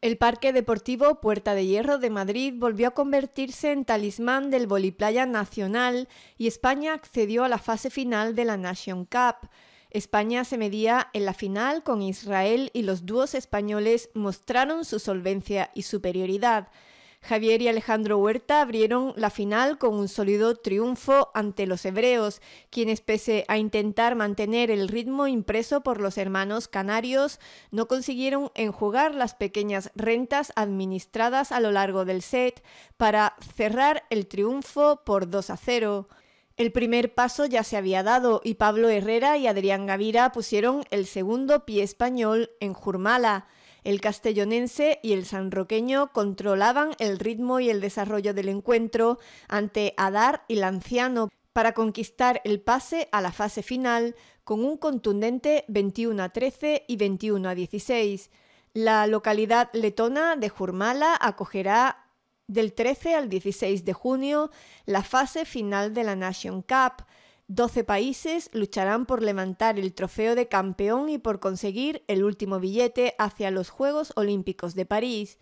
El Parque Deportivo Puerta de Hierro de Madrid volvió a convertirse en talismán del voliplaya nacional y España accedió a la fase final de la Nation Cup. España se medía en la final con Israel y los dúos españoles mostraron su solvencia y superioridad. Javier y Alejandro Huerta abrieron la final con un sólido triunfo ante los hebreos, quienes pese a intentar mantener el ritmo impreso por los hermanos canarios, no consiguieron enjugar las pequeñas rentas administradas a lo largo del set para cerrar el triunfo por 2 a 0. El primer paso ya se había dado y Pablo Herrera y Adrián Gavira pusieron el segundo pie español en Jurmala. El castellonense y el sanroqueño controlaban el ritmo y el desarrollo del encuentro ante Adar y Lanciano para conquistar el pase a la fase final con un contundente 21 a 13 y 21 a 16. La localidad letona de Jurmala acogerá del 13 al 16 de junio la fase final de la Nation Cup 12 países lucharán por levantar el trofeo de campeón y por conseguir el último billete hacia los Juegos Olímpicos de París,